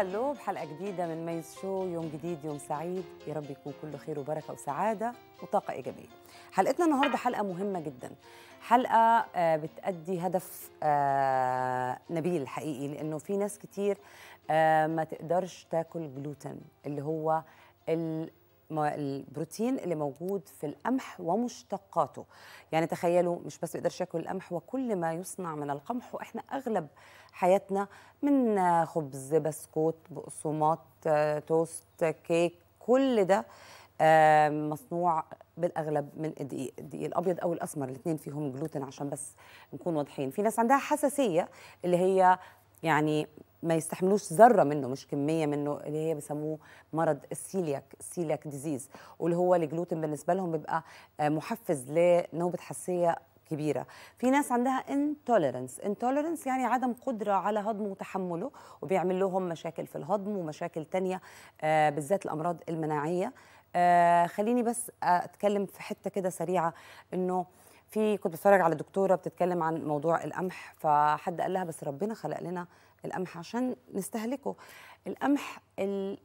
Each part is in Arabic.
هلو بحلقه جديده من ميز شو يوم جديد يوم سعيد يا رب يكون كله خير وبركه وسعاده وطاقه ايجابيه حلقتنا النهارده حلقه مهمه جدا حلقه آه، بتأدي هدف آه، نبيل حقيقي لانه في ناس كتير آه، ما تقدرش تاكل جلوتين اللي هو البروتين اللي موجود في القمح ومشتقاته يعني تخيلوا مش بس يقدرش ياكل القمح وكل ما يصنع من القمح واحنا اغلب حياتنا من خبز بسكوت بقصومات توست كيك كل ده آه، مصنوع بالاغلب من الدقيق الدقيق الابيض او الاسمر الاثنين فيهم جلوتين عشان بس نكون واضحين في ناس عندها حساسيه اللي هي يعني ما يستحملوش ذره منه مش كميه منه اللي هي بيسموه مرض السيلياك سيلياك ديزيز واللي هو الجلوتين بالنسبه لهم بيبقى آه، محفز لنوبه حساسيه كبيره في ناس عندها انتوليرنس انتوليرنس يعني عدم قدره على هضمه وتحمله وبيعمل لهم مشاكل في الهضم ومشاكل تانية آه، بالذات الامراض المناعيه آه، خليني بس اتكلم في حته كده سريعه انه في كنت بتفرج على دكتوره بتتكلم عن موضوع القمح فحد قال لها بس ربنا خلق لنا القمح عشان نستهلكه القمح ال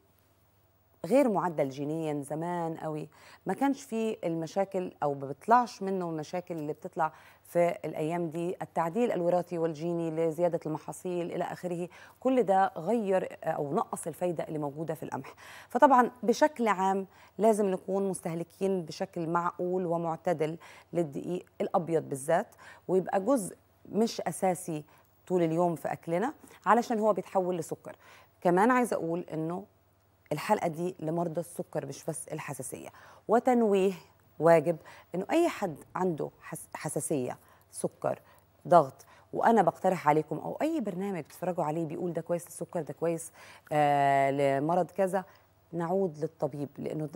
غير معدل جينيا زمان قوي ما كانش فيه المشاكل او ما بيطلعش منه المشاكل اللي بتطلع في الايام دي التعديل الوراثي والجيني لزياده المحاصيل الى اخره كل ده غير آه، او نقص الفايده اللي موجوده في القمح فطبعا بشكل عام لازم نكون مستهلكين بشكل معقول ومعتدل للدقيق الابيض بالذات ويبقى جزء مش اساسي طول اليوم في اكلنا علشان هو بيتحول لسكر كمان عايزه اقول انه الحلقه دي لمرضى السكر مش بس الحساسيه وتنويه واجب انه اي حد عنده حساسيه سكر ضغط وانا بقترح عليكم او اي برنامج بتتفرجوا عليه بيقول ده كويس للسكر ده كويس آه لمرض كذا نعود للطبيب لانه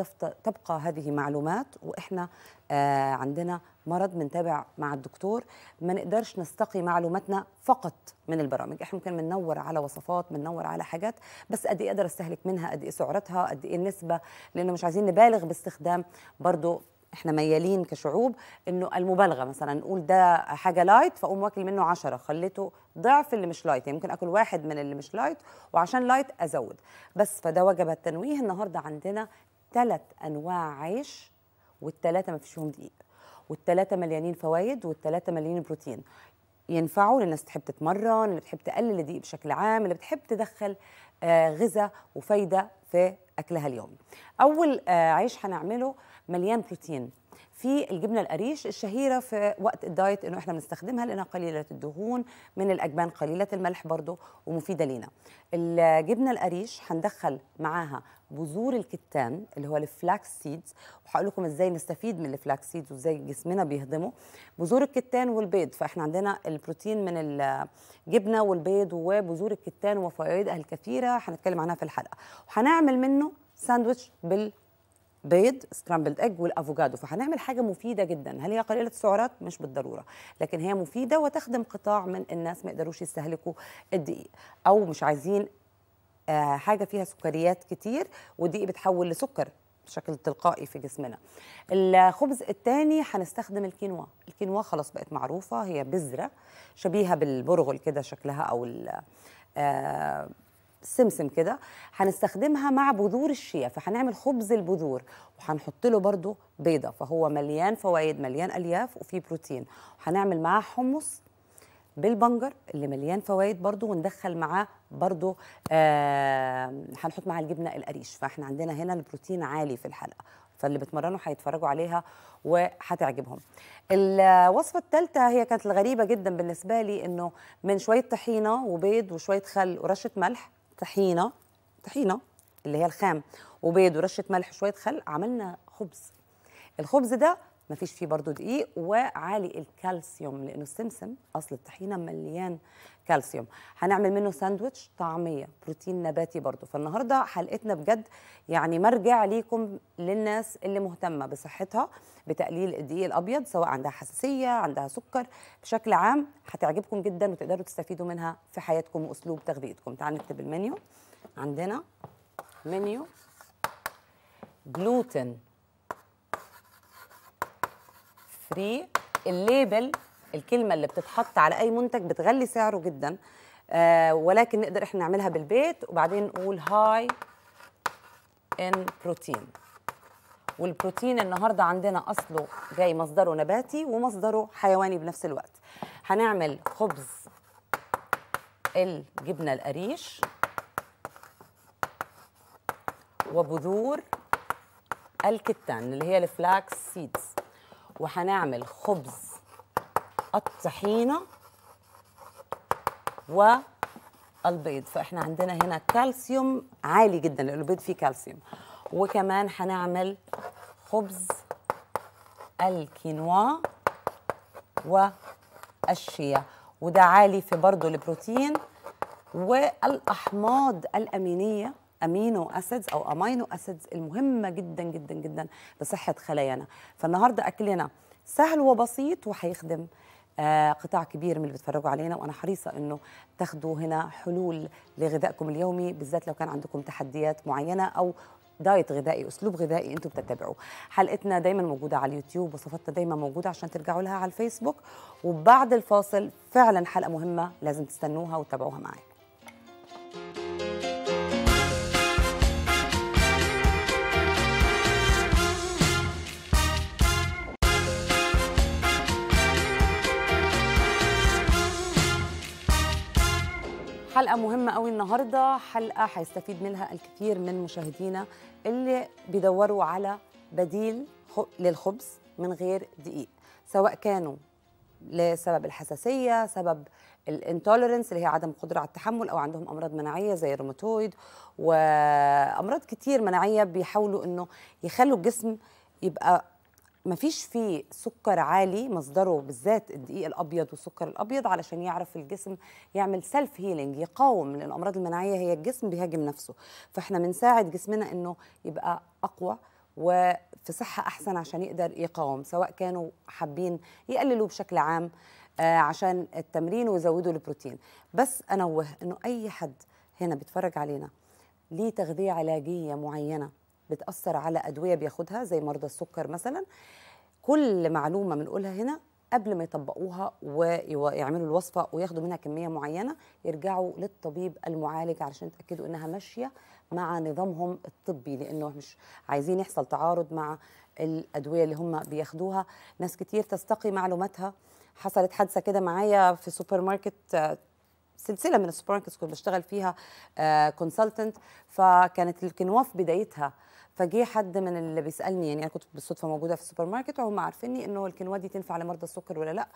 تبقى هذه معلومات واحنا آه عندنا مرض بنتابع مع الدكتور ما نقدرش نستقي معلوماتنا فقط من البرامج احنا ممكن بننور على وصفات بننور على حاجات بس قد ايه اقدر استهلك منها قد ايه سعراتها قد ايه النسبه لانه مش عايزين نبالغ باستخدام برضو احنا ميالين كشعوب انه المبالغه مثلا نقول ده حاجه لايت فاقوم واكل منه عشرة خليته ضعف اللي مش لايت يعني ممكن اكل واحد من اللي مش لايت وعشان لايت ازود بس فده وجب التنويه النهارده عندنا ثلاث انواع عيش والثلاثه ما فيش فيهم دقيق والثلاثه مليانين فوائد والثلاثه مليانين بروتين ينفعوا للناس تحب تتمرن اللي بتحب تقلل الدقيق بشكل عام اللي بتحب تدخل آه، غذاء وفايده في اكلها اليومي اول آه، عيش هنعمله مليان بروتين في الجبنه القريش الشهيره في وقت الدايت انه احنا بنستخدمها لانها قليله الدهون من الاجبان قليله الملح برضه ومفيده لينا الجبنه القريش هندخل معاها بذور الكتان اللي هو الفلاكس سيدز وهقول لكم ازاي نستفيد من الفلاكس سيدز وازاي جسمنا بيهضمه بذور الكتان والبيض فاحنا عندنا البروتين من الجبنه والبيض وبذور الكتان وفوائدها الكثيره هنتكلم عنها في الحلقه وهنعمل منه ساندويتش بال بيض سكرامبلد اج والافوكادو فهنعمل حاجه مفيده جدا هل هي قليله السعرات مش بالضروره لكن هي مفيده وتخدم قطاع من الناس ما يقدروش يستهلكوا الدقيق او مش عايزين آه، حاجه فيها سكريات كتير والدقيق بتحول لسكر بشكل تلقائي في جسمنا الخبز الثاني هنستخدم الكينوا الكينوا خلاص بقت معروفه هي بذره شبيهه بالبرغل كده شكلها او آه، سمسم كده هنستخدمها مع بذور الشيا فهنعمل خبز البذور وهنحط له برده بيضه فهو مليان فوائد مليان الياف وفيه بروتين هنعمل معاه حمص بالبنجر اللي مليان فوائد برضو وندخل معاه برضو آه هنحط معاه الجبنه القريش فاحنا عندنا هنا البروتين عالي في الحلقه فاللي بيتمرنوا هيتفرجوا عليها وهتعجبهم الوصفه الثالثه هي كانت الغريبه جدا بالنسبه لي انه من شويه طحينه وبيض وشويه خل ورشه ملح طحينه طحينه اللي هي الخام وبيض ورشه ملح وشويه خل عملنا خبز الخبز ده ما فيش فيه برضو دقيق وعالي الكالسيوم لانه السمسم اصل الطحينه مليان كالسيوم هنعمل منه ساندويتش طعميه بروتين نباتي برضو فالنهارده حلقتنا بجد يعني مرجع ليكم للناس اللي مهتمه بصحتها بتقليل الدقيق الابيض سواء عندها حساسيه عندها سكر بشكل عام هتعجبكم جدا وتقدروا تستفيدوا منها في حياتكم واسلوب تغذيتكم تعال نكتب المنيو عندنا منيو جلوتين فري الليبل الكلمه اللي بتتحط على اي منتج بتغلي سعره جدا آه ولكن نقدر احنا نعملها بالبيت وبعدين نقول هاي ان بروتين والبروتين النهارده عندنا اصله جاي مصدره نباتي ومصدره حيواني بنفس الوقت هنعمل خبز الجبنه القريش وبذور الكتان اللي هي الفلاكس سيدز وهنعمل خبز الطحينه والبيض فاحنا عندنا هنا كالسيوم عالي جدا لان البيض فيه كالسيوم وكمان هنعمل خبز الكينوا والشيا وده عالي في برضه البروتين والاحماض الامينيه امينو اسيدز او امينو اسيدز المهمه جدا جدا جدا لصحه خلايانا فالنهارده اكلنا سهل وبسيط وهيخدم آه، قطاع كبير من اللي بيتفرجوا علينا وانا حريصه انه تاخدوا هنا حلول لغذائكم اليومي بالذات لو كان عندكم تحديات معينه او دايت غذائي اسلوب غذائي انتم بتتبعوه حلقتنا دايما موجوده على اليوتيوب وصفاتنا دايما موجوده عشان ترجعوا لها على الفيسبوك وبعد الفاصل فعلا حلقه مهمه لازم تستنوها وتتابعوها معايا حلقه مهمه قوي النهارده حلقه هيستفيد منها الكثير من مشاهدينا اللي بيدوروا على بديل للخبز من غير دقيق سواء كانوا لسبب الحساسيه سبب الانتولرنس اللي هي عدم القدره على التحمل او عندهم امراض مناعيه زي الروماتويد وامراض كتير مناعيه بيحاولوا انه يخلوا الجسم يبقى ما فيش فيه سكر عالي مصدره بالذات الدقيق الابيض والسكر الابيض علشان يعرف الجسم يعمل سيلف هيلينج يقاوم من الامراض المناعيه هي الجسم بيهاجم نفسه فاحنا بنساعد جسمنا انه يبقى اقوى وفي صحه احسن عشان يقدر يقاوم سواء كانوا حابين يقللوا بشكل عام آه، عشان التمرين ويزودوا البروتين بس انوه انه اي حد هنا بيتفرج علينا ليه تغذيه علاجيه معينه بتاثر على ادويه بياخدها زي مرضى السكر مثلا كل معلومه بنقولها هنا قبل ما يطبقوها ويعملوا الوصفه وياخدوا منها كميه معينه يرجعوا للطبيب المعالج علشان يتاكدوا انها ماشيه مع نظامهم الطبي لانه مش عايزين يحصل تعارض مع الادويه اللي هم بياخدوها ناس كتير تستقي معلوماتها حصلت حادثه كده معايا في سوبر ماركت سلسله من السوبر ماركتس كنت بشتغل فيها كونسلتنت آه، فكانت الكنواف في بدايتها فجه حد من اللي بيسالني يعني انا كنت بالصدفه موجوده في السوبر ماركت وهم عارفيني انه الكنوه دي تنفع لمرضى السكر ولا لا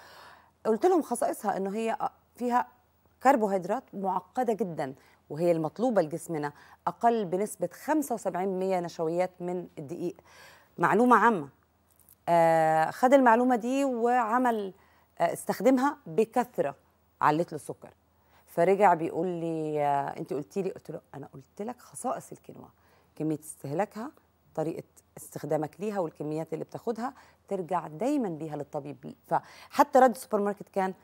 قلت لهم خصائصها انه هي فيها كربوهيدرات معقده جدا وهي المطلوبه لجسمنا اقل بنسبه 75% نشويات من الدقيق معلومه عامه آه خد المعلومه دي وعمل آه استخدمها بكثره علت له السكر فرجع بيقول لي آه انت قلتي لي قلت له انا قلت لك خصائص الكينوا كميه استهلاكها طريقه استخدامك ليها والكميات اللي بتاخدها ترجع دايما بيها للطبيب فحتى رد السوبر ماركت كان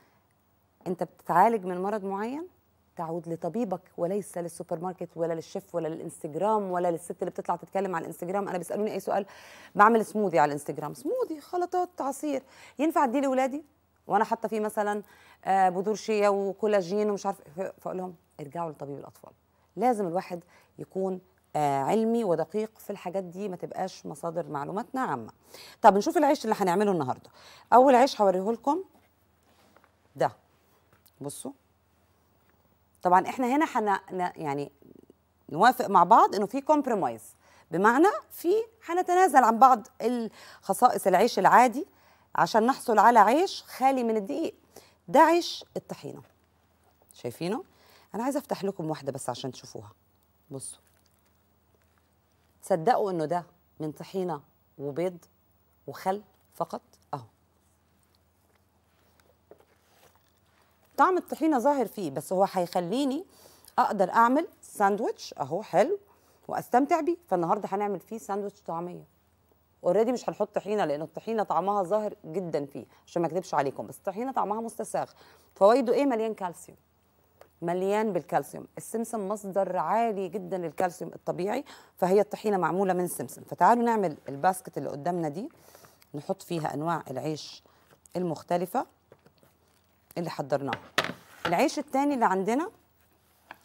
انت بتتعالج من مرض معين تعود لطبيبك وليس للسوبر ماركت ولا للشيف ولا للانستجرام ولا للست اللي بتطلع تتكلم على الانستجرام انا بيسالوني اي سؤال بعمل سموذي على الانستجرام سموذي خلطات عصير ينفع اديه لاولادي وانا حاطه فيه مثلا آه، بذور شيا وكولاجين ومش عارف إيه. فاقول لهم ارجعوا لطبيب الاطفال لازم الواحد يكون آه، علمي ودقيق في الحاجات دي ما تبقاش مصادر معلوماتنا عامه طب نشوف العيش اللي هنعمله النهارده اول عيش هوريه لكم ده بصوا طبعا احنا هنا حنا يعني نوافق مع بعض انه في كومبرومايز بمعنى في هنتنازل عن بعض خصائص العيش العادي عشان نحصل على عيش خالي من الدقيق ده عيش الطحينه شايفينه انا عايزه افتح لكم واحده بس عشان تشوفوها بصوا صدقوا انه ده من طحينه وبيض وخل فقط اهو طعم الطحينه ظاهر فيه بس هو هيخليني اقدر اعمل ساندويتش اهو حلو واستمتع بيه فالنهارده هنعمل فيه ساندويتش طعميه اوريدي مش هنحط طحينه لان الطحينه طعمها ظاهر جدا فيه عشان ما اكذبش عليكم بس الطحينه طعمها مستساغ فوائده ايه مليان كالسيوم مليان بالكالسيوم السمسم مصدر عالي جدا للكالسيوم الطبيعي فهي الطحينه معموله من سمسم فتعالوا نعمل الباسكت اللي قدامنا دي نحط فيها انواع العيش المختلفه اللي حضرناها العيش الثاني اللي عندنا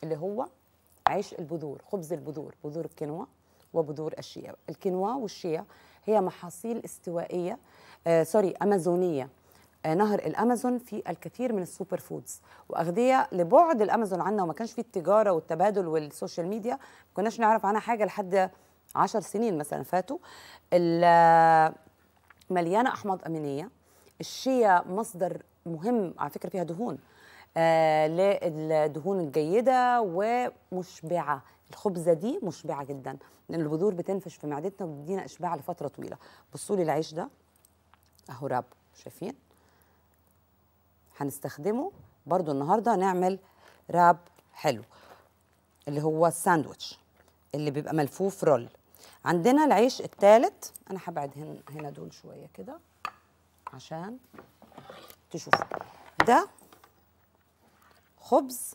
اللي هو عيش البذور خبز البذور بذور الكينوا وبذور الشيا الكينوا والشيا هي محاصيل استوائيه آه سوري امازونيه نهر الامازون في الكثير من السوبر فودز واغذيه لبعد الامازون عنا وما كانش فيه التجاره والتبادل والسوشيال ميديا ما كناش نعرف عنها حاجه لحد 10 سنين مثلا فاتوا مليانه احماض امينيه الشيا مصدر مهم على فكره فيها دهون آه، للدهون الجيده ومشبعه الخبزه دي مشبعه جدا لان البذور بتنفش في معدتنا وبتدينا اشباع لفتره طويله بصوا لي العيش ده اهو راب شايفين هنستخدمه برضو النهارده نعمل راب حلو اللي هو الساندوتش اللي بيبقى ملفوف رول عندنا العيش الثالث انا هبعد هنا دول شويه كده عشان تشوفوا ده خبز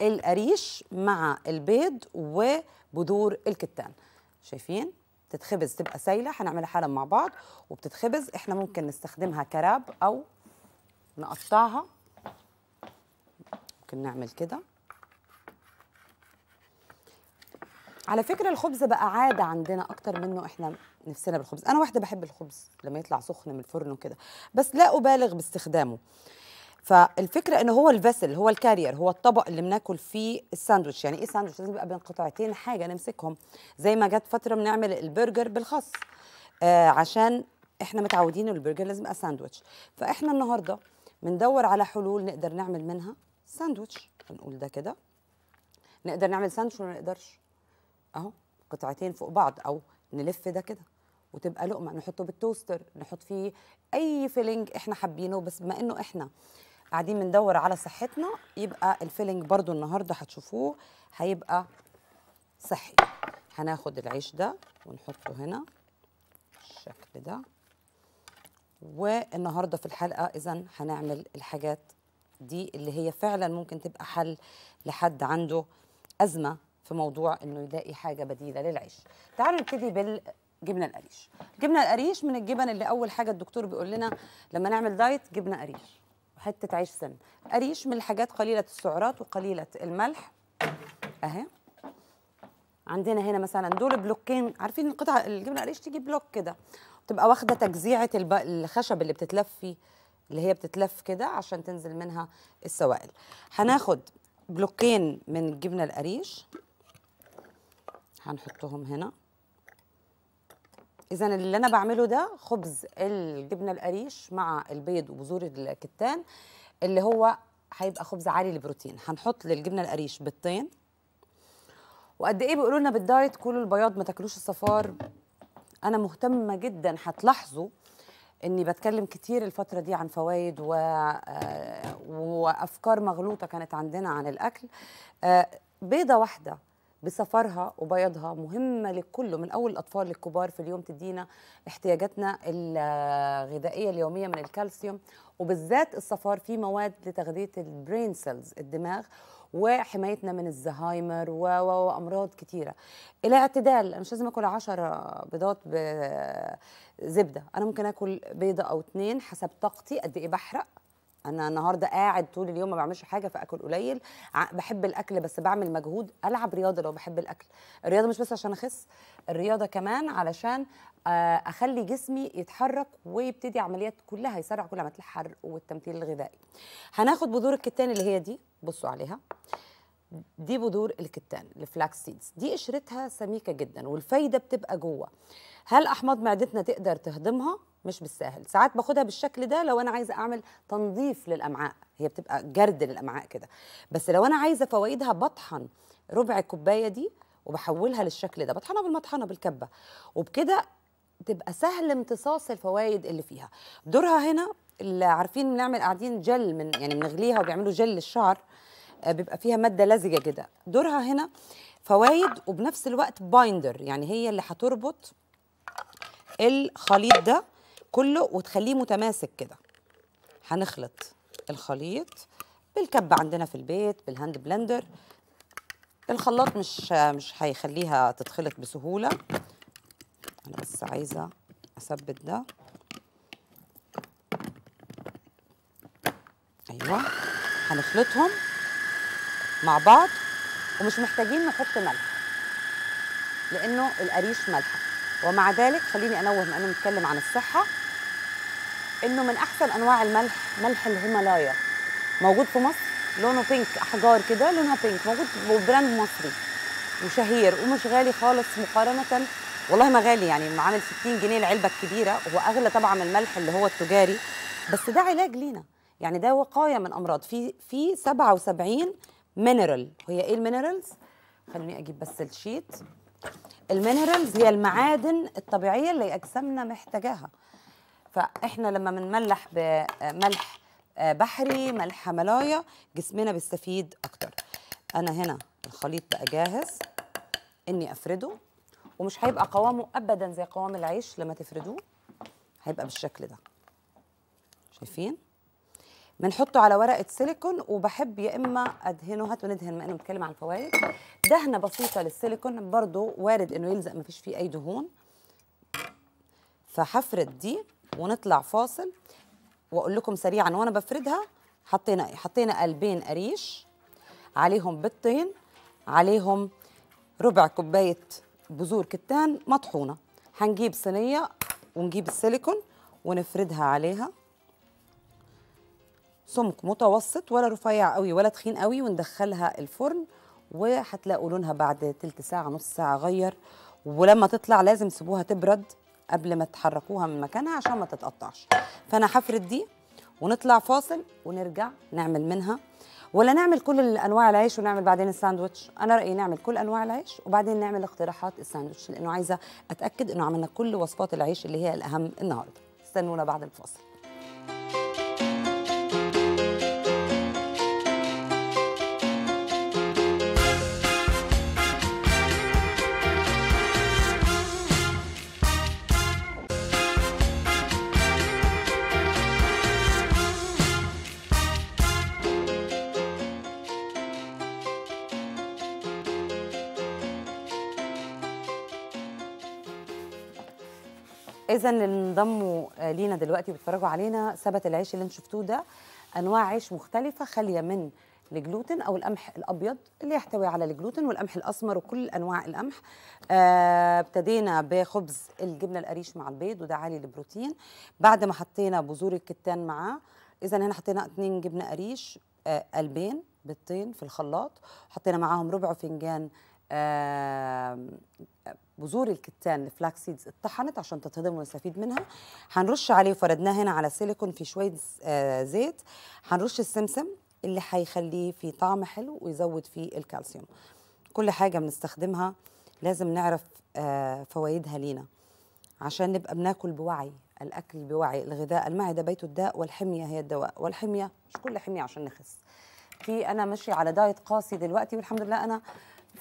القريش مع البيض وبذور الكتان شايفين بتتخبز تبقى سايله هنعملها حالا مع بعض وبتتخبز احنا ممكن نستخدمها كراب او نقطعها ممكن نعمل كده على فكرة الخبز بقى عادة عندنا أكتر منه إحنا نفسنا بالخبز أنا واحدة بحب الخبز لما يطلع سخن من الفرن وكده بس لا أبالغ باستخدامه فالفكرة إن هو الفيسل هو الكارير هو الطبق اللي بناكل فيه الساندوتش يعني إيه ساندوتش لازم يبقى بين قطعتين حاجة نمسكهم زي ما جت فترة بنعمل البرجر بالخص آه عشان إحنا متعودين البرجر لازم يبقى ساندوتش فإحنا النهاردة بندور على حلول نقدر نعمل منها ساندويتش هنقول ده كده نقدر نعمل ساندويتش ولا نقدرش اهو قطعتين فوق بعض او نلف ده كده وتبقى لقمه نحطه بالتوستر نحط فيه اي فيلينج احنا حابينه بس بما انه احنا قاعدين بندور على صحتنا يبقى الفيلينج برضو النهارده هتشوفوه هيبقى صحي هناخد العيش ده ونحطه هنا بالشكل ده والنهارده في الحلقه اذا هنعمل الحاجات دي اللي هي فعلا ممكن تبقى حل لحد عنده ازمه في موضوع انه يلاقي حاجه بديله للعيش. تعالوا نبتدي بالجبنه القريش. جبنه القريش من الجبن اللي اول حاجه الدكتور بيقول لنا لما نعمل دايت جبنه قريش حته عيش سن. قريش من الحاجات قليله السعرات وقليله الملح اهي عندنا هنا مثلا دول بلوكين عارفين القطعه الجبنه قريش تيجي بلوك كده بتبقى واخده تجزيعه الخشب اللي بتتلف فيه اللي هي بتتلف كده عشان تنزل منها السوائل هناخد بلوكين من الجبنه القريش هنحطهم هنا اذا اللي انا بعمله ده خبز الجبنه القريش مع البيض وبذور الكتان اللي هو هيبقى خبز عالي البروتين هنحط للجبنه القريش بيضتين وقد ايه بيقولوا لنا بالدايت كلوا البياض ما تاكلوش الصفار انا مهتمه جدا هتلاحظوا اني بتكلم كتير الفتره دي عن فوائد و... آه، وافكار مغلوطه كانت عندنا عن الاكل آه، بيضه واحده بسفرها وبيضها مهمه لكله من اول الاطفال للكبار في اليوم تدينا احتياجاتنا الغذائيه اليوميه من الكالسيوم وبالذات الصفار فيه مواد لتغذيه البرين سيلز الدماغ وحمايتنا من الزهايمر وامراض كتيره الاعتدال انا مش لازم اكل 10 بيضات بزبده انا ممكن اكل بيضه او اثنين حسب طاقتي قد ايه بحرق انا النهارده قاعد طول اليوم ما بعملش حاجه فاكل قليل بحب الاكل بس بعمل مجهود العب رياضه لو بحب الاكل الرياضه مش بس عشان اخس الرياضه كمان علشان آه، اخلي جسمي يتحرك ويبتدي عمليات كلها يسرع كل عمليات الحرق والتمثيل الغذائي هناخد بذور الكتان اللي هي دي بصوا عليها دي بذور الكتان الفلاكس سيدز دي قشرتها سميكه جدا والفايده بتبقى جوه هل احماض معدتنا تقدر تهضمها مش بالساهل ساعات باخدها بالشكل ده لو انا عايزه اعمل تنظيف للامعاء هي بتبقى جرد للامعاء كده بس لو انا عايزه فوائدها بطحن ربع الكوبايه دي وبحولها للشكل ده بطحنها بالمطحنه بالكبه وبكده تبقى سهل امتصاص الفوائد اللي فيها دورها هنا اللي عارفين بنعمل قاعدين جل من يعني بنغليها وبيعملوا جل للشعر آه، بيبقى فيها ماده لزجه كده دورها هنا فوائد وبنفس الوقت بايندر يعني هي اللي هتربط الخليط ده كله وتخليه متماسك كده هنخلط الخليط بالكب عندنا في البيت بالهاند بلندر الخلاط مش مش هيخليها تتخلط بسهولة انا بس عايزه اثبت ده ايوه هنخلطهم مع بعض ومش محتاجين نحط ملح لانه القريش ملحه ومع ذلك خليني انوه بما انه متكلم عن الصحه انه من احسن انواع الملح ملح الهيمالايا موجود في مصر لونه بينك احجار كده لونها بينك موجود وبراند مصري وشهير ومش غالي خالص مقارنه والله ما غالي يعني عامل 60 جنيه العلبه الكبيره واغلى طبعا من الملح اللي هو التجاري بس ده علاج لينا يعني ده وقايه من امراض في في 77 مينرال هي ايه المينرالز خليني اجيب بس الشيت المينرالز هي المعادن الطبيعيه اللي اجسامنا محتاجاها فاحنا لما بنملح بملح آه، بحري ملح هيمالايا جسمنا بيستفيد اكتر انا هنا الخليط بقى جاهز اني افرده ومش هيبقى قوامه ابدا زي قوام العيش لما تفردوه هيبقى بالشكل ده شايفين بنحطه على ورقه سيليكون وبحب يا اما ادهنه هاتوا ندهن ما انا بتكلم عن الفوائد دهنه بسيطه للسيليكون برضو وارد انه يلزق ما فيش فيه اي دهون فحفرد دي ونطلع فاصل واقول لكم سريعا وانا بفردها حطينا إيه؟ حطينا قلبين قريش عليهم بيضتين عليهم ربع كوبايه بذور كتان مطحونه هنجيب صينيه ونجيب السيليكون ونفردها عليها سمك متوسط ولا رفيع قوي ولا تخين قوي وندخلها الفرن وهتلاقوا لونها بعد تلت ساعه نص ساعه غير ولما تطلع لازم تسيبوها تبرد قبل ما تحركوها من مكانها عشان ما تتقطعش فانا هفرد دي ونطلع فاصل ونرجع نعمل منها ولا نعمل كل انواع العيش ونعمل بعدين الساندويتش انا رايي نعمل كل انواع العيش وبعدين نعمل اقتراحات الساندويتش لانه عايزه اتاكد انه عملنا كل وصفات العيش اللي هي الاهم النهارده استنونا بعد الفاصل اذا اللي انضموا آه، لينا دلوقتي وبيتفرجوا علينا سبت العيش اللي انتم شفتوه ده انواع عيش مختلفه خاليه من الجلوتين او القمح الابيض اللي يحتوي على الجلوتين والقمح الاسمر وكل انواع القمح آه، ابتدينا آه بخبز الجبنه القريش مع البيض وده عالي البروتين بعد ما حطينا بذور الكتان معاه اذا هنا حطينا اتنين جبنه قريش آه قلبين بيضتين في الخلاط حطينا معاهم ربع فنجان آه بذور الكتان الفلاكس سيدز اتطحنت عشان تتهضم ونستفيد منها هنرش عليه فردناه هنا على سيليكون في شويه آه، زيت هنرش السمسم اللي هيخليه في طعم حلو ويزود فيه الكالسيوم كل حاجه بنستخدمها لازم نعرف آه، فوائدها لينا عشان نبقى بناكل بوعي الاكل بوعي الغذاء المعده بيت الداء والحميه هي الدواء والحميه مش كل حميه عشان نخس في انا ماشيه على دايت قاسي دلوقتي والحمد لله انا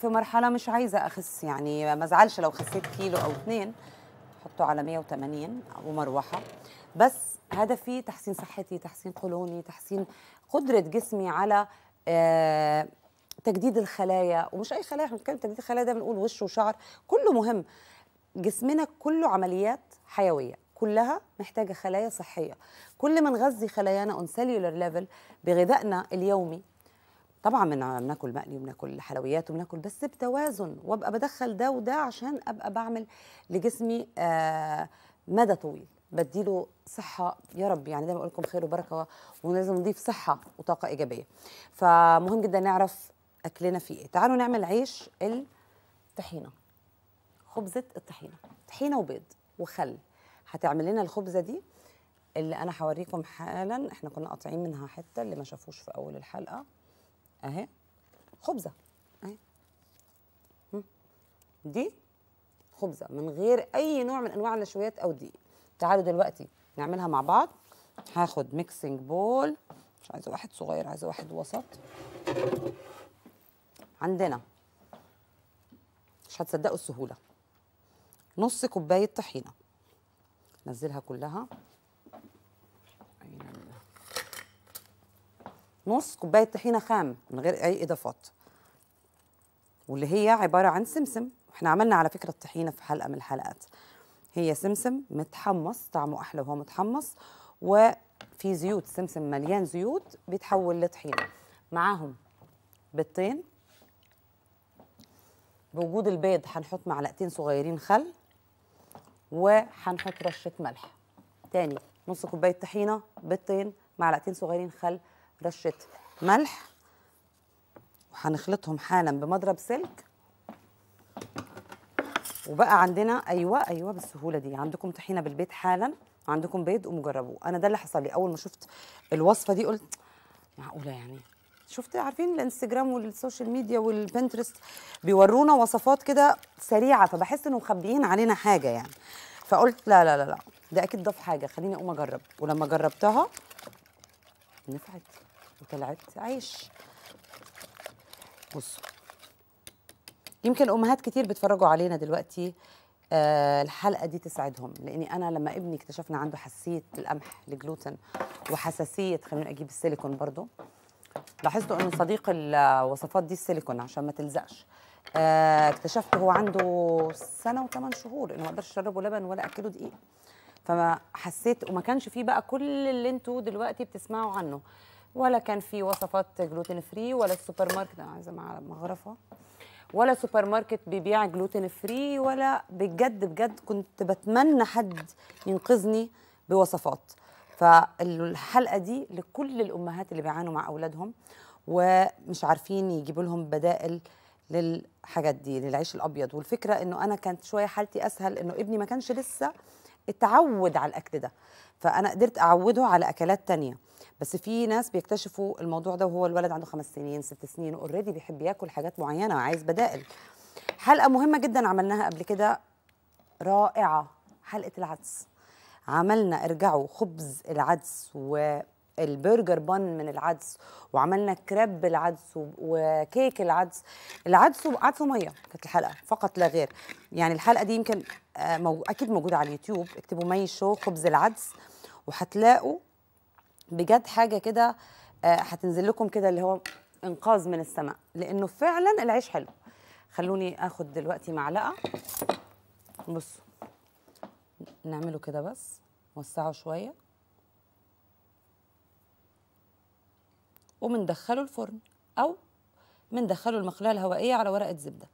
في مرحله مش عايزه اخس يعني ما ازعلش لو خسيت كيلو او اتنين حطه على 180 ومروحه بس هدفي تحسين صحتي تحسين قولوني تحسين قدره جسمي على آه تجديد الخلايا ومش اي خلايا احنا بنتكلم تجديد الخلايا ده بنقول وش وشعر كله مهم جسمنا كله عمليات حيويه كلها محتاجه خلايا صحيه كل ما نغذي خلايانا اون سيلولر ليفل بغذائنا اليومي طبعا بناكل مقلي وبناكل حلويات وبناكل بس بتوازن وابقى بدخل ده وده عشان ابقى بعمل لجسمي آه مدى طويل بديله صحة يا رب يعني دايما أقول لكم خير وبركة ولازم نضيف صحة وطاقة إيجابية فمهم جدا نعرف أكلنا فيه إيه تعالوا نعمل عيش الطحينة خبزة الطحينة طحينة وبيض وخل هتعمل لنا الخبزة دي اللي أنا هوريكم حالا إحنا كنا قاطعين منها حتة اللي ما شافوش في أول الحلقة اهي خبزه اهي دي خبزه من غير اي نوع من انواع النشويات او دقيق تعالوا دلوقتي نعملها مع بعض هاخد ميكسنج بول مش عايزه واحد صغير عايزه واحد وسط عندنا مش هتصدقوا السهوله نص كوبايه طحينه نزلها كلها نص كوبايه طحينه خام من غير اي اضافات واللي هي عباره عن سمسم احنا عملنا على فكره الطحينه في حلقه من الحلقات هي سمسم متحمص طعمه احلى وهو متحمص وفي زيوت سمسم مليان زيوت بيتحول لطحينه معاهم بيضتين بوجود البيض هنحط معلقتين صغيرين خل وهنحط رشه ملح تاني نص كوبايه طحينه بيضتين معلقتين صغيرين خل رشه ملح وهنخلطهم حالا بمضرب سلك وبقى عندنا ايوه ايوه بالسهوله دي عندكم طحينه بالبيت حالا عندكم بيض قوموا جربوه انا ده اللي حصل لي اول ما شفت الوصفه دي قلت معقوله يعني شفت عارفين الانستجرام والسوشيال ميديا والبنترست بيورونا وصفات كده سريعه فبحس انه مخبيين علينا حاجه يعني فقلت لا لا لا لا ده اكيد ضاف حاجه خليني اقوم اجرب ولما جربتها نفعت وطلعت عيش بصوا يمكن امهات كتير بيتفرجوا علينا دلوقتي أه الحلقه دي تسعدهم لاني انا لما ابني اكتشفنا عنده حساسيه القمح الجلوتين وحساسيه خلينا اجيب السيليكون برضو لاحظتوا انه صديق الوصفات دي السيليكون عشان ما تلزقش أه اكتشفت هو عنده سنه وثمان شهور انه ما اقدرش اشربه لبن ولا اكله دقيق فما حسيت وما كانش فيه بقى كل اللي انتوا دلوقتي بتسمعوا عنه ولا كان في وصفات جلوتين فري ولا السوبر ماركت انا عايزه مغرفه ولا سوبر ماركت بيبيع جلوتين فري ولا بجد بجد كنت بتمنى حد ينقذني بوصفات فالحلقه دي لكل الامهات اللي بيعانوا مع اولادهم ومش عارفين يجيبوا لهم بدائل للحاجات دي للعيش الابيض والفكره انه انا كانت شويه حالتي اسهل انه ابني ما كانش لسه اتعود على الاكل ده فانا قدرت اعوده على اكلات تانية بس في ناس بيكتشفوا الموضوع ده وهو الولد عنده خمس سنين ست سنين اوريدي بيحب ياكل حاجات معينه وعايز بدائل حلقه مهمه جدا عملناها قبل كده رائعه حلقه العدس عملنا ارجعوا خبز العدس و البرجر بان من العدس وعملنا كريب العدس وكيك العدس العدس وعدس وميه كانت الحلقه فقط لا غير يعني الحلقه دي يمكن آه، اكيد موجوده على اليوتيوب اكتبوا مي شو خبز العدس وهتلاقوا بجد حاجه كده آه، هتنزل لكم كده اللي هو انقاذ من السماء لانه فعلا العيش حلو خلوني اخد دلوقتي معلقه بصوا نعمله كده بس وسعه شويه ومندخله الفرن او مندخله المقلاة الهوائية على ورقة زبدة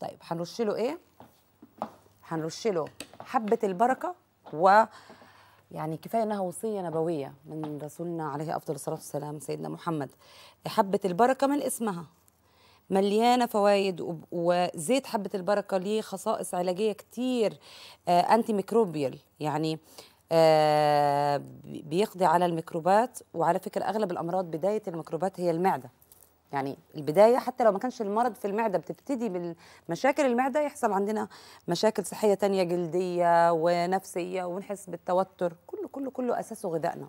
طيب هنرش له ايه هنرش له حبة البركة و يعني كفايه انها وصيه نبويه من رسولنا عليه افضل الصلاه والسلام سيدنا محمد حبه البركه من اسمها مليانه فوائد وزيت حبه البركه ليه خصائص علاجيه كتير آه انتي ميكروبيال يعني آه، بيقضي على الميكروبات وعلى فكره اغلب الامراض بدايه الميكروبات هي المعده يعني البدايه حتى لو ما كانش المرض في المعده بتبتدي من مشاكل المعده يحصل عندنا مشاكل صحيه تانية جلديه ونفسيه ونحس بالتوتر كله كله كله اساسه غذائنا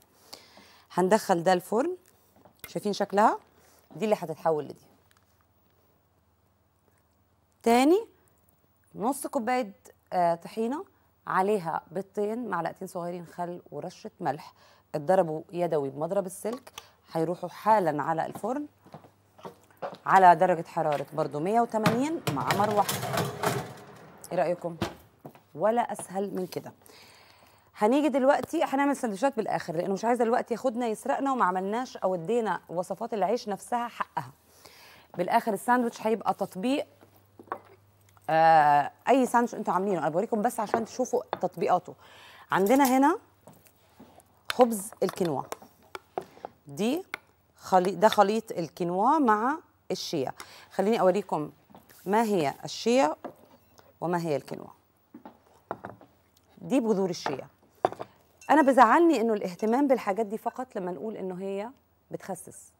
هندخل ده الفرن شايفين شكلها دي اللي هتتحول لدي تاني نص كوبايه آه، طحينه عليها بيضتين معلقتين صغيرين خل ورشه ملح اتضربوا يدوي بمضرب السلك هيروحوا حالا على الفرن على درجه حراره برضو 180 مع مروحه ايه رايكم ولا اسهل من كده هنيجي دلوقتي هنعمل سندوتشات بالاخر لانه مش عايزه الوقت ياخدنا يسرقنا وما عملناش او ادينا وصفات العيش نفسها حقها بالاخر الساندوتش هيبقى تطبيق آه اي ساندوتش انتوا عاملينه انا بوريكم بس عشان تشوفوا تطبيقاته عندنا هنا خبز الكينوا دي خلي ده خليط الكينوا مع الشيا خليني اوريكم ما هي الشيا وما هي الكينوا دي بذور الشيا انا بزعلني انه الاهتمام بالحاجات دي فقط لما نقول انه هي بتخسس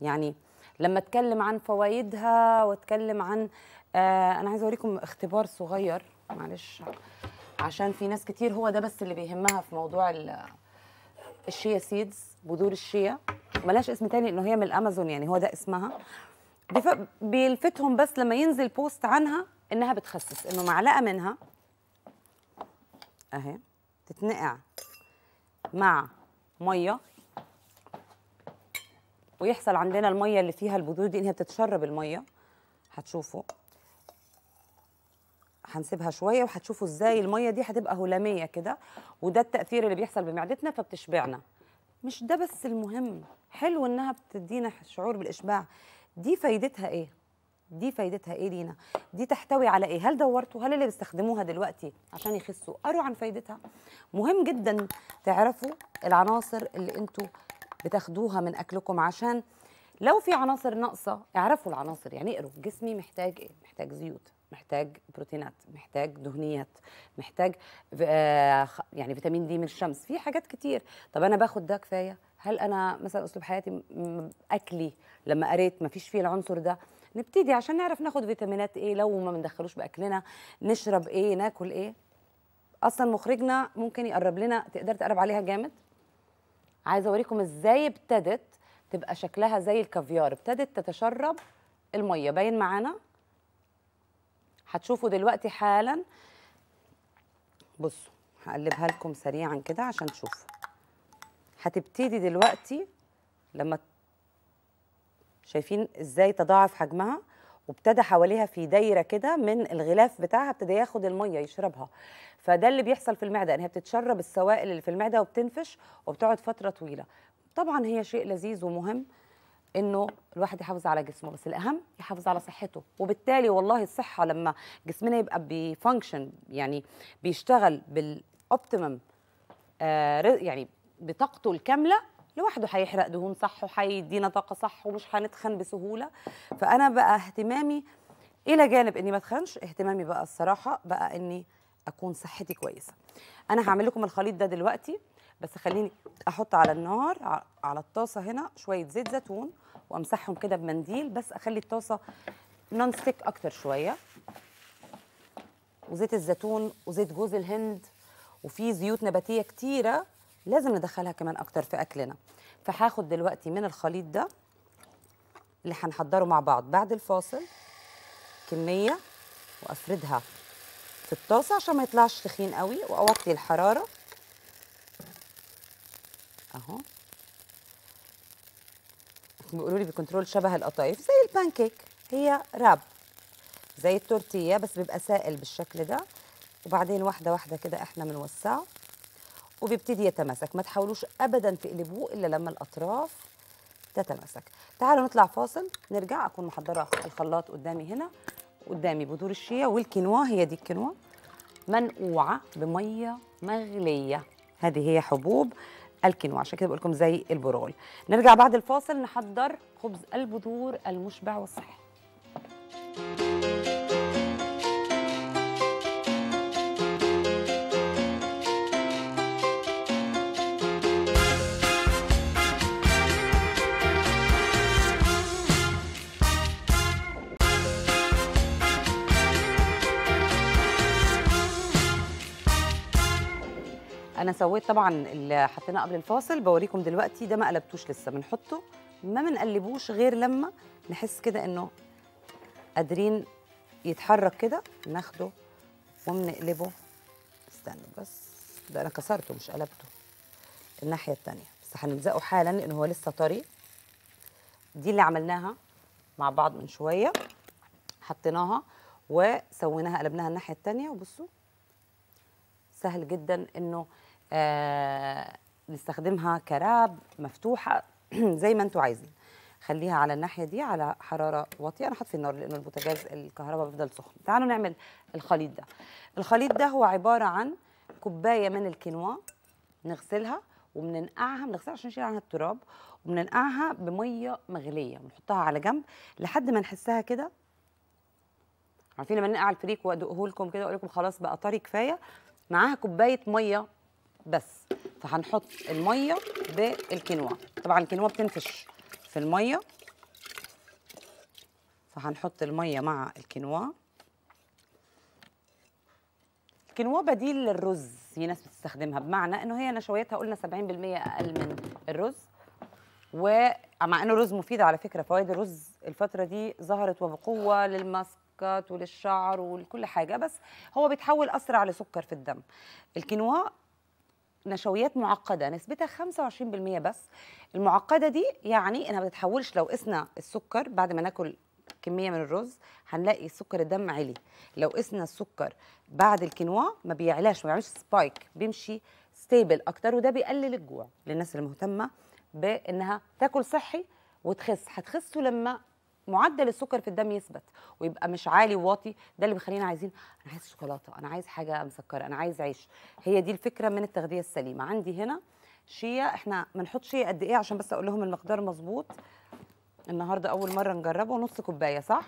يعني لما اتكلم عن فوائدها واتكلم عن آه انا عايزه اوريكم اختبار صغير معلش عشان في ناس كتير هو ده بس اللي بيهمها في موضوع الشيا سيدز بذور الشيا ملاش اسم تاني انه هي من الامازون يعني هو ده اسمها بيلفتهم بس لما ينزل بوست عنها انها بتخسس انه معلقه منها اهي تتنقع مع ميه ويحصل عندنا الميه اللي فيها البذور دي ان هي بتتشرب الميه هتشوفوا هنسيبها شويه وهتشوفوا ازاي الميه دي هتبقى هلاميه كده وده التاثير اللي بيحصل بمعدتنا فبتشبعنا مش ده بس المهم حلو انها بتدينا شعور بالاشباع دي فايدتها ايه دي فايدتها ايه لينا دي تحتوي على ايه هل دورتوا هل اللي بيستخدموها دلوقتي عشان يخسوا قروا عن فايدتها مهم جدا تعرفوا العناصر اللي انتوا بتاخدوها من اكلكم عشان لو في عناصر ناقصه اعرفوا العناصر يعني اقروا جسمي محتاج ايه محتاج زيوت محتاج بروتينات محتاج دهنيات محتاج آه، يعني فيتامين دي من الشمس في حاجات كتير طب انا باخد ده كفايه هل انا مثلا اسلوب حياتي اكلي لما قريت ما فيش فيه العنصر ده نبتدي عشان نعرف ناخد فيتامينات ايه لو ما بندخلوش باكلنا نشرب ايه ناكل ايه اصلا مخرجنا ممكن يقرب لنا تقدر تقرب عليها جامد عايزه اوريكم ازاي ابتدت تبقى شكلها زي الكافيار ابتدت تتشرب الميه باين معانا هتشوفوا دلوقتي حالا بصوا هقلبها لكم سريعا كده عشان تشوفوا هتبتدي دلوقتي لما شايفين ازاي تضاعف حجمها وابتدى حواليها في دايره كده من الغلاف بتاعها ابتدى ياخد الميه يشربها فده اللي بيحصل في المعده ان هي بتتشرب السوائل اللي في المعده وبتنفش وبتقعد فتره طويله طبعا هي شيء لذيذ ومهم انه الواحد يحافظ على جسمه بس الاهم يحافظ على صحته وبالتالي والله الصحه لما جسمنا يبقى بيفانكشن يعني بيشتغل بالاوبتيمم آه يعني بطاقته الكامله لوحده هيحرق دهون صح وهيدينا طاقه صح ومش هنتخن بسهوله فانا بقى اهتمامي الى جانب اني ما اتخنش اهتمامي بقى الصراحه بقى اني اكون صحتي كويسه انا هعمل لكم الخليط ده دلوقتي بس خليني احط على النار على الطاسه هنا شويه زيت زيتون وامسحهم كده بمنديل بس اخلي الطاسه نون ستيك اكتر شويه وزيت الزيتون وزيت جوز الهند وفي زيوت نباتيه كتيره لازم ندخلها كمان اكتر في اكلنا فهاخد دلوقتي من الخليط ده اللي هنحضره مع بعض بعد الفاصل كميه وافردها في الطاسه عشان ما يطلعش تخين قوي واوطي الحراره اهو بيقولوا لي بكنترول شبه القطايف زي البان كيك هي راب زي التورتيه بس بيبقى سائل بالشكل ده وبعدين واحده واحده كده احنا بنوسعه وبيبتدي يتماسك ما تحاولوش ابدا تقلبوه الا لما الاطراف تتماسك تعالوا نطلع فاصل نرجع اكون محضره الخلاط قدامي هنا قدامي بذور الشيا والكينوا هي دي الكينوا منقوعه بميه مغليه هذه هي حبوب الكينوا عشان كده بقول لكم زي البرول نرجع بعد الفاصل نحضر خبز البذور المشبع والصحي انا سويت طبعا اللي حطيناه قبل الفاصل بوريكم دلوقتي ده ما قلبتوش لسه بنحطه ما بنقلبوش غير لما نحس كده انه قادرين يتحرك كده ناخده وبنقلبه استنى بس ده انا كسرته مش قلبته الناحيه الثانيه بس هنلزقه حالا لان هو لسه طري دي اللي عملناها مع بعض من شويه حطيناها وسويناها قلبناها الناحيه الثانيه وبصوا سهل جدا انه آه، نستخدمها كراب مفتوحه زي ما انتوا عايزين خليها على الناحيه دي على حراره واطيه انا في النار لان البوتاجاز الكهرباء بفضل سخن تعالوا نعمل الخليط ده الخليط ده هو عباره عن كوبايه من الكينوا نغسلها وبننقعها بنغسلها عشان نشيل عنها التراب وبننقعها بميه مغليه ونحطها على جنب لحد ما نحسها كده عارفين لما ننقع الفريك وادقهولكم كده اقول لكم خلاص بقى طري كفايه معاها كوبايه ميه بس فهنحط الميه بالكينوا طبعا الكينوا بتنفش في الميه فهنحط الميه مع الكينوا الكينوا بديل للرز في ناس بتستخدمها بمعنى انه هي نشوياتها قلنا 70% اقل من الرز ومع انه الرز مفيد على فكره فوائد الرز الفتره دي ظهرت وبقوه للماسكات وللشعر ولكل حاجه بس هو بيتحول اسرع لسكر في الدم الكينوا نشويات معقده نسبتها 25% بس المعقده دي يعني انها ما بتتحولش لو قسنا السكر بعد ما ناكل كميه من الرز هنلاقي سكر الدم عالي لو قسنا السكر بعد الكينوا ما بيعلاش ما بيعملش سبايك بيمشي ستيبل اكتر وده بيقلل الجوع للناس اللي مهتمه بانها تاكل صحي وتخس هتخسوا لما معدل السكر في الدم يثبت ويبقى مش عالي وواطي ده اللي بيخلينا عايزين انا عايز شوكولاته انا عايز حاجه مسكره انا عايز عيش هي دي الفكره من التغذيه السليمه عندي هنا شيا احنا ما نحطش شيا قد ايه عشان بس اقول لهم المقدار مظبوط النهارده اول مره نجربه نص كوبايه صح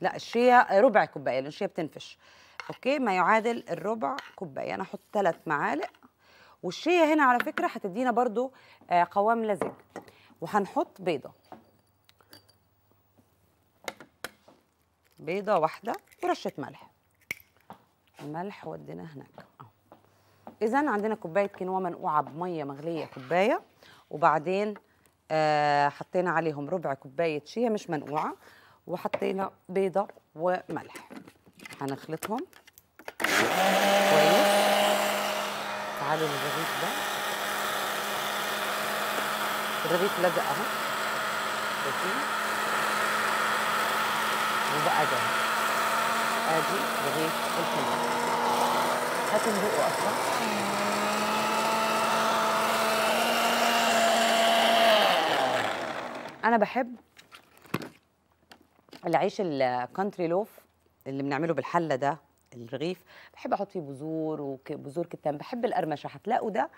لا الشيا ربع كوبايه لان الشيا بتنفش اوكي ما يعادل الربع كوبايه انا احط ثلاث معالق والشيا هنا على فكره هتدينا برده آه، قوام لزج وهنحط بيضه بيضه واحده ورشه ملح الملح ودينا هناك اذا عندنا كوبايه كينوا منقوعه بميه مغليه كوبايه وبعدين آه حطينا عليهم ربع كوبايه شيا مش منقوعه وحطينا بيضه وملح هنخلطهم كويس تعالوا الرغيف ده الرغيف لزق اهو شايفين وبعدها ادي رغيف الحمام هتنبقوا اصلا انا بحب العيش الكانتري لوف اللي بنعمله بالحله ده الرغيف بحب احط فيه بذور وبذور كتان بحب القرمشه هتلاقوا ده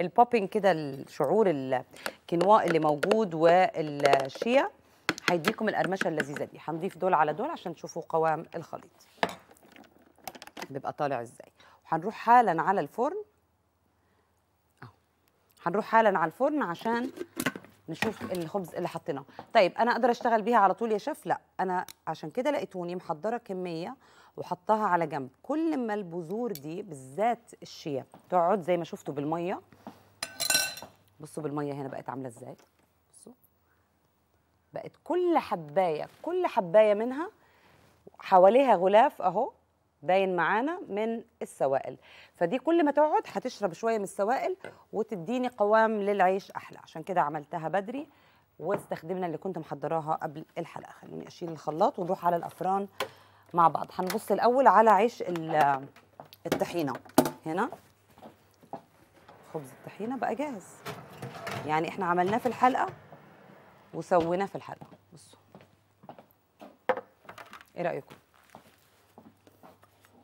البوبينج كده الشعور الكنواء اللي موجود والشيا هيديكم القرمشه اللذيذه دي هنضيف دول على دول عشان تشوفوا قوام الخليط بيبقى طالع ازاي وهنروح حالا على الفرن اهو هنروح حالا على الفرن عشان نشوف الخبز اللي حطيناه طيب انا اقدر اشتغل بيها على طول يا شيف لا انا عشان كده لقيتوني محضره كميه وحطها على جنب كل ما البذور دي بالذات الشيا تقعد زي ما شفتوا بالميه بصوا بالميه هنا بقت عامله ازاي بقت كل حبايه كل حبايه منها حواليها غلاف اهو باين معانا من السوائل فدي كل ما تقعد هتشرب شويه من السوائل وتديني قوام للعيش احلى عشان كده عملتها بدري واستخدمنا اللي كنت محضراها قبل الحلقه خليني اشيل الخلاط ونروح على الافران مع بعض هنبص الاول على عيش الطحينه هنا خبز الطحينه بقى جاهز يعني احنا عملناه في الحلقه وسوينا في الحلقة بصوا ايه رايكم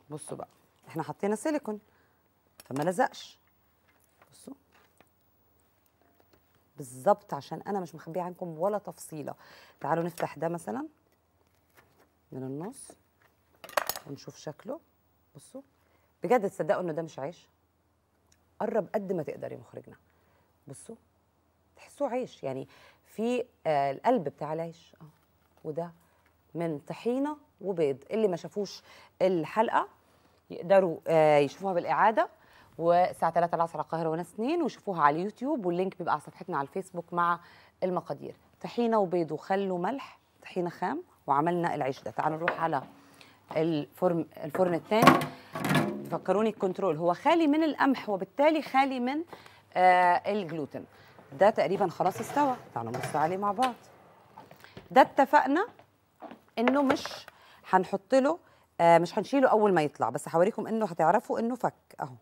بصوا بقى احنا حطينا سيليكون فما لزقش بصوا بالظبط عشان انا مش مخبيه عنكم ولا تفصيله تعالوا نفتح ده مثلا من النص ونشوف شكله بصوا بجد تصدقوا انه ده مش عيش قرب قد ما تقدر يا مخرجنا بصوا تحسوه عيش يعني في آه، القلب بتاع العيش اه وده من طحينه وبيض اللي ما شافوش الحلقه يقدروا آه، يشوفوها بالاعاده وساعة 3 العصر على القاهره وانا اثنين وشوفوها على اليوتيوب واللينك بيبقى على صفحتنا على الفيسبوك مع المقادير طحينه وبيض وخل وملح طحينه خام وعملنا العيش ده تعالوا نروح على الفرن الفرن الثاني فكروني الكنترول هو خالي من القمح وبالتالي خالي من آه الجلوتين ده تقريبا خلاص استوى تعالوا نبص عليه مع بعض ده اتفقنا انه مش هنحط له آه مش هنشيله اول ما يطلع بس هوريكم انه هتعرفوا انه فك اهو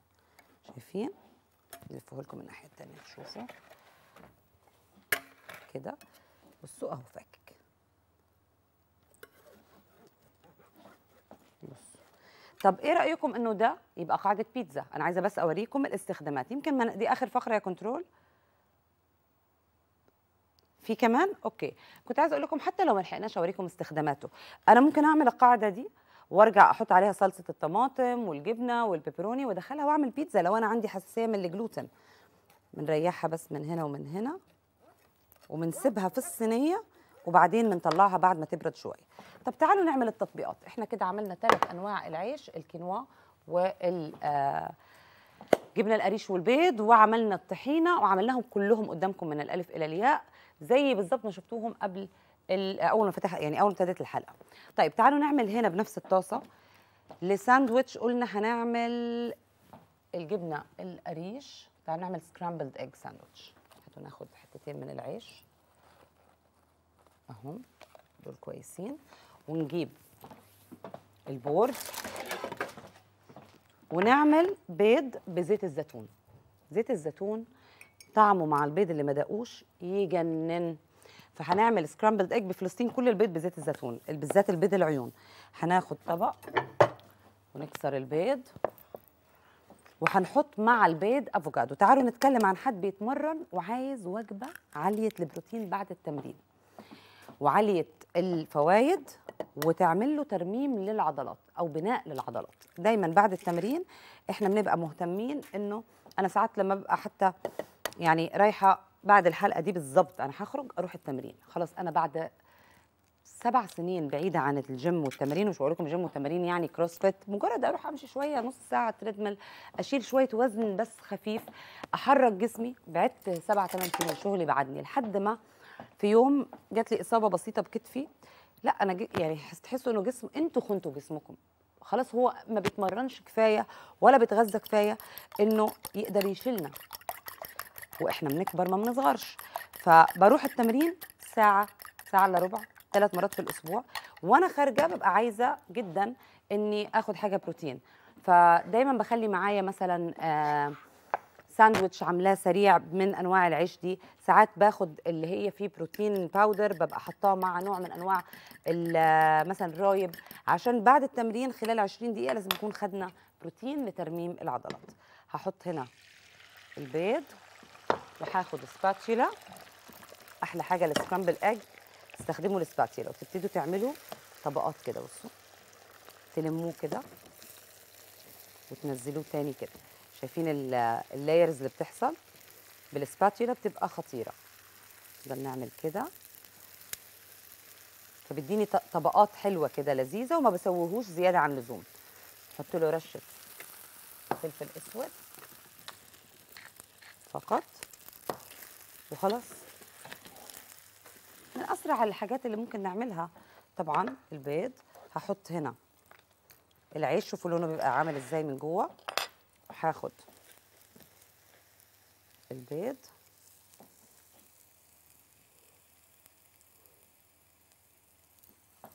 شايفين نلفه لكم من الناحيه الثانيه تشوفوا كده بصوا اهو فك طب ايه رايكم انه ده يبقى قاعده بيتزا انا عايزه بس اوريكم الاستخدامات يمكن ما دي اخر فقره يا كنترول في كمان اوكي كنت عايزه اقول لكم حتى لو ما لحقناش اوريكم استخداماته انا ممكن اعمل القاعده دي وارجع احط عليها صلصه الطماطم والجبنه والبيبروني وادخلها واعمل بيتزا لو انا عندي حساسيه من الجلوتين بنريحها بس من هنا ومن هنا وبنسيبها في الصينيه وبعدين بنطلعها بعد ما تبرد شويه طب تعالوا نعمل التطبيقات احنا كده عملنا ثلاث انواع العيش الكينوا وال آه، جبنا القريش والبيض وعملنا الطحينه وعملناهم كلهم قدامكم من الالف الى الياء زي بالظبط ما شفتوهم قبل اول ما فتح يعني اول ما ابتدت الحلقه طيب تعالوا نعمل هنا بنفس الطاسه لساندويتش قلنا هنعمل الجبنه القريش تعالوا نعمل سكرامبلد ايج ساندويتش هاتوا ناخد حتتين من العيش اهم دول كويسين ونجيب البورد ونعمل بيض بزيت الزيتون زيت الزيتون طعمه مع البيض اللي ما دقوش يجنن فهنعمل سكرامبلد ايج بفلسطين كل البيض بزيت الزيتون بالذات البيض العيون هناخد طبق ونكسر البيض وهنحط مع البيض افوكادو تعالوا نتكلم عن حد بيتمرن وعايز وجبه عاليه البروتين بعد التمرين وعاليه الفوائد وتعمل له ترميم للعضلات او بناء للعضلات دايما بعد التمرين احنا بنبقى مهتمين انه انا ساعات لما ببقى حتى يعني رايحه بعد الحلقه دي بالظبط انا هخرج اروح التمرين خلاص انا بعد سبع سنين بعيده عن الجيم والتمرين مش بقول لكم جيم والتمرين يعني كروسفيت مجرد اروح امشي شويه نص ساعه تريدميل اشيل شويه وزن بس خفيف احرك جسمي بعدت سبع ثمان سنين شغلي بعدني لحد ما في يوم جات لي اصابه بسيطه بكتفي لا انا يعني تحسوا انه جسم انتوا خنتوا جسمكم خلاص هو ما بيتمرنش كفايه ولا بيتغذى كفايه انه يقدر يشيلنا واحنا بنكبر ما بنصغرش فبروح التمرين ساعه ساعه الا ربع ثلاث مرات في الاسبوع وانا خارجه ببقى عايزه جدا اني اخد حاجه بروتين فدايما بخلي معايا مثلا آه، ساندويتش عاملاه سريع من انواع العيش دي ساعات باخد اللي هي فيه بروتين باودر ببقى حطاه مع نوع من انواع آه، مثلا الرايب عشان بعد التمرين خلال 20 دقيقه لازم نكون خدنا بروتين لترميم العضلات هحط هنا البيض راح هاخد سباتشيلا احلى حاجه للسكرامبل اج استخدموا السباتشيلا وتبتدوا تعملوا طبقات كده بصوا تلموه كده وتنزلوه تاني كده شايفين اللايرز اللي بتحصل بالسباتشيلا بتبقى خطيره نفضل نعمل كده فبديني طبقات حلوه كده لذيذه وما بسويهوش زياده عن اللزوم احط له رشه فلفل اسود فقط وخلاص من اسرع الحاجات اللي ممكن نعملها طبعا البيض هحط هنا العيش شوفوا لونه بيبقى عامل ازاي من جوه وهاخد البيض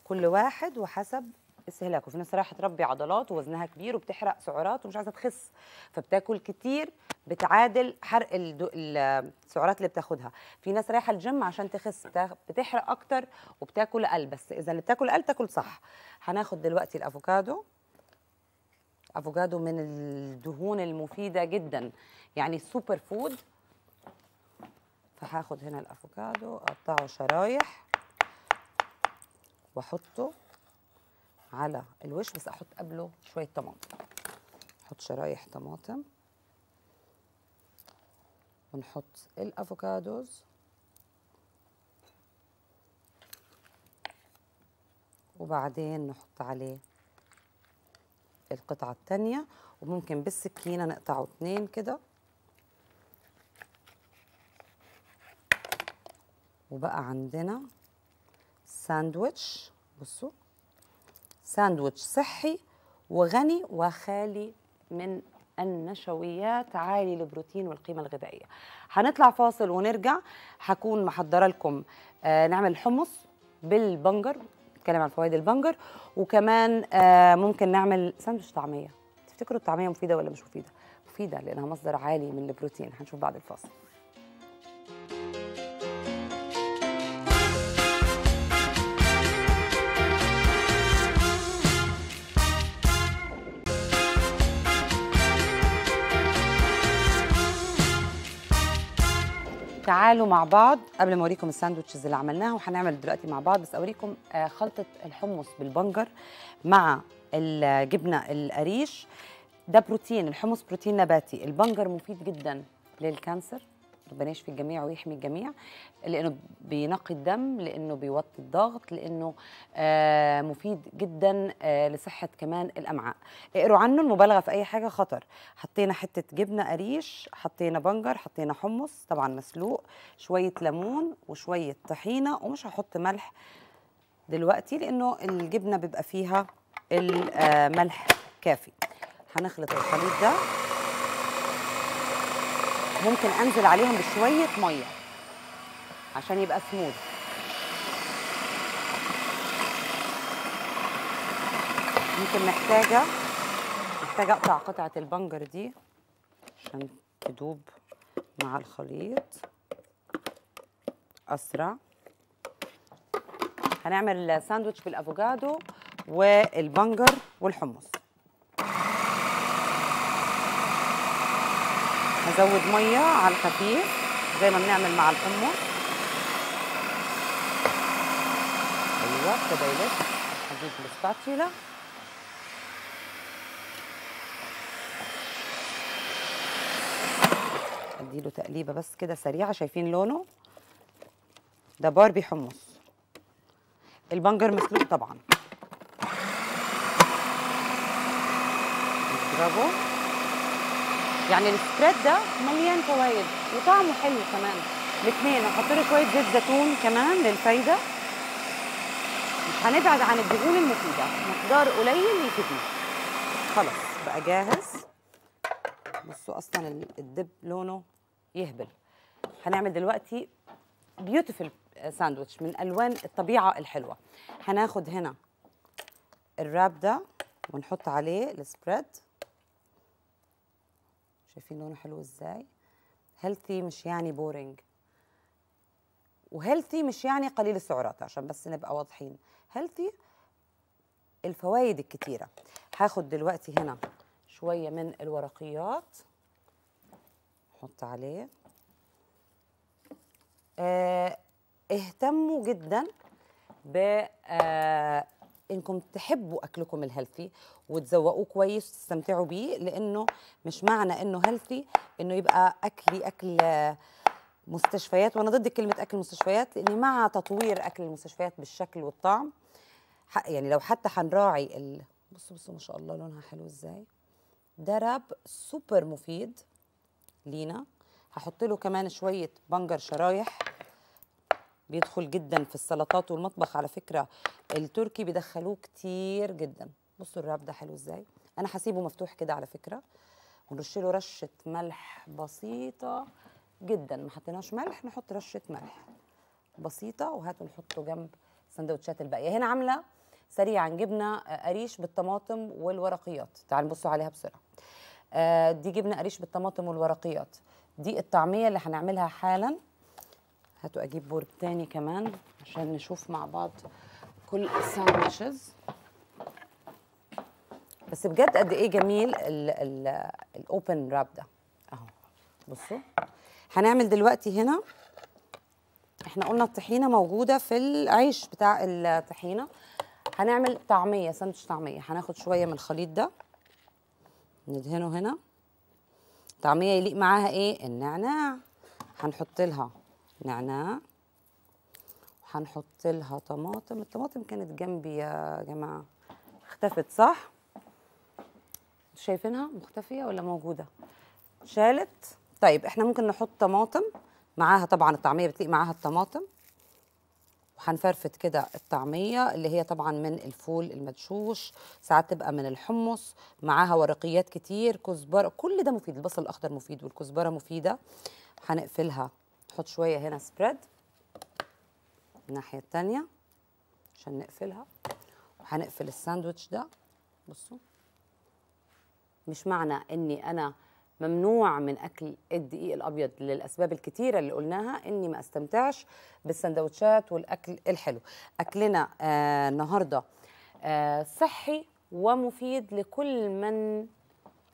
كل واحد وحسب استهلاك وفي ناس رايحه تربي عضلات ووزنها كبير وبتحرق سعرات ومش عايزه تخس فبتاكل كتير بتعادل حرق السعرات اللي بتاخدها في ناس رايحه الجيم عشان تخس بتحرق اكتر وبتاكل اقل بس اذا اللي بتاكل اقل تاكل صح هناخد دلوقتي الافوكادو افوكادو من الدهون المفيده جدا يعني سوبر فود فهاخد هنا الافوكادو اقطعه شرايح واحطه على الوش بس احط قبله شويه طماطم نحط شرايح طماطم ونحط الافوكادوز وبعدين نحط عليه القطعة الثانيه وممكن بالسكينة نقطعه اثنين كده وبقى عندنا ساندويتش بصوا ساندويتش صحي وغني وخالي من النشويات عالي البروتين والقيمة الغذائية هنطلع فاصل ونرجع هكون محضرة لكم آه، نعمل حمص بالبنجر نتكلم عن فوائد البنجر وكمان آه، ممكن نعمل ساندويتش طعمية تفتكروا الطعمية مفيدة ولا مش مفيدة؟ مفيدة لأنها مصدر عالي من البروتين هنشوف بعد الفاصل تعالوا مع بعض قبل ما اوريكم الساندوتشز اللي عملناها وهنعمل دلوقتي مع بعض بس اوريكم آه، خلطه الحمص بالبنجر مع الجبنه القريش ده بروتين الحمص بروتين نباتي البنجر مفيد جدا للكانسر ربنا يشفي الجميع ويحمي الجميع لانه بينقي الدم لانه بيوطي الضغط لانه آه، مفيد جدا آه، لصحه كمان الامعاء اقروا عنه المبالغه في اي حاجه خطر حطينا حته جبنه قريش حطينا بنجر حطينا حمص طبعا مسلوق شويه ليمون وشويه طحينه ومش هحط ملح دلوقتي لانه الجبنه بيبقى فيها الملح آه، كافي هنخلط الخليط ده ممكن انزل عليهم بشويه ميه عشان يبقى سموذ يمكن محتاجه محتاجه اقطع قطعه البنجر دي عشان تدوب مع الخليط اسرع هنعمل ساندوتش بالافوكادو والبنجر والحمص نزود ميه على الخفيف زي ما بنعمل مع الحمص ايوه كده يلف هجيب الاسباتيلا اديله تقليبه بس كده سريعه شايفين لونه ده باربي حمص البنجر مسلوق طبعا نضربه يعني السبريد ده مليان فوائد وطعمه حلو كمان الاثنين هحط له شويه زيت زيتون كمان للفايده مش هنبعد عن الدهون المفيده مقدار قليل يكفي خلاص بقى جاهز بصوا اصلا الدب لونه يهبل هنعمل دلوقتي بيوتيفل ساندويتش من الوان الطبيعه الحلوه هناخد هنا الراب ده ونحط عليه السبريد شايفين لونه حلو ازاي هيلثي مش يعني بورينج وهيلثي مش يعني قليل السعرات عشان بس نبقى واضحين هيلثي الفوائد الكتيرة هاخد دلوقتي هنا شوية من الورقيات نحط عليه اه اهتموا جدا ب آه انكم تحبوا اكلكم الهيلثي وتذوقوه كويس وتستمتعوا بيه لانه مش معنى انه هيلثي انه يبقى اكلي اكل آه، مستشفيات وانا ضد كلمه اكل مستشفيات لاني مع تطوير اكل المستشفيات بالشكل والطعم يعني لو حتى هنراعي ال... بصوا بصوا ما شاء الله لونها حلو ازاي درب سوبر مفيد لينا هحط له كمان شويه بنجر شرايح بيدخل جدا في السلطات والمطبخ على فكره التركي بيدخلوه كتير جدا بصوا الراب ده حلو ازاي انا هسيبه مفتوح كده على فكره ونرش له رشه ملح بسيطه جدا ما حطيناش ملح نحط رشه ملح بسيطه وهاتوا نحطه جنب السندوتشات الباقيه هنا عامله سريعا جبنا آه، قريش بالطماطم والورقيات تعالوا نبصوا عليها بسرعه آه، دي جبنا قريش بالطماطم والورقيات دي الطعميه اللي هنعملها حالا هاتوا اجيب بورد تاني كمان عشان نشوف مع بعض كل الساندويتشز بس بجد قد ايه جميل الاوبن راب ده اهو بصوا هنعمل دلوقتي هنا احنا قلنا الطحينه موجوده في العيش بتاع الطحينه هنعمل طعميه ساندوتش طعميه هناخد شويه من الخليط ده ندهنه هنا طعميه يليق معاها ايه النعناع هنحط لها نعناع هنحط لها طماطم الطماطم كانت جنبي يا جماعه اختفت صح شايفينها مختفيه ولا موجوده شالت طيب احنا ممكن نحط طماطم معاها طبعا الطعميه بتليق معاها الطماطم وهنفرفت كده الطعميه اللي هي طبعا من الفول المدشوش ساعات تبقى من الحمص معاها ورقيات كتير كزبره كل ده مفيد البصل الاخضر مفيد والكزبره مفيده هنقفلها نحط شويه هنا سبريد الناحيه الثانيه عشان نقفلها وهنقفل الساندوتش ده بصوا مش معنى اني انا ممنوع من اكل الدقيق الابيض للاسباب الكتيره اللي قلناها اني ما استمتعش بالسندوتشات والاكل الحلو اكلنا آه النهارده آه صحي ومفيد لكل من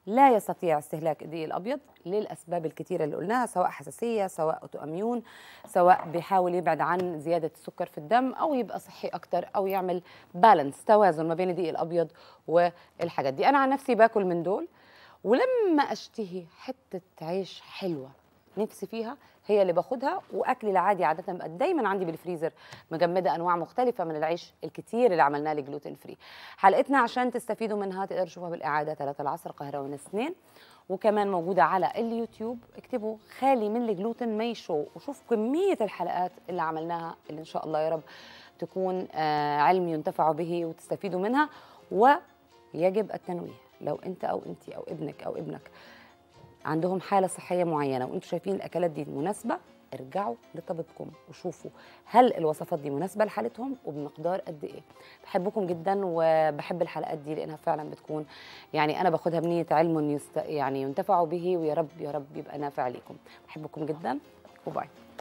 لا يستطيع استهلاك الدقيق الابيض للاسباب الكثيره اللي قلناها سواء حساسيه سواء اوتواميون سواء بيحاول يبعد عن زياده السكر في الدم او يبقى صحي اكتر او يعمل بالانس توازن ما بين الدقيق الابيض والحاجات دي انا عن نفسي باكل من دول ولما اشتهي حته عيش حلوه نفسي فيها هي اللي باخدها واكلي العادي عاده بقى دايما عندي بالفريزر مجمده انواع مختلفه من العيش الكتير اللي عملناه لجلوتين فري حلقتنا عشان تستفيدوا منها تقدروا تشوفوها بالاعاده 3 العصر قهراوي 2 وكمان موجوده على اليوتيوب اكتبوا خالي من الجلوتين مي شو وشوف كميه الحلقات اللي عملناها اللي ان شاء الله يا رب تكون آه، علم ينتفعوا به وتستفيدوا منها ويجب التنويه لو انت او انت او ابنك او ابنك عندهم حاله صحيه معينه وانتم شايفين الاكلات دي مناسبه ارجعوا لطبيبكم وشوفوا هل الوصفات دي مناسبه لحالتهم وبمقدار قد ايه بحبكم جدا وبحب الحلقات دي لانها فعلا بتكون يعني انا باخدها بنيه علم يعني ينتفعوا به ويا رب يا رب يبقى نافع ليكم بحبكم جدا وباي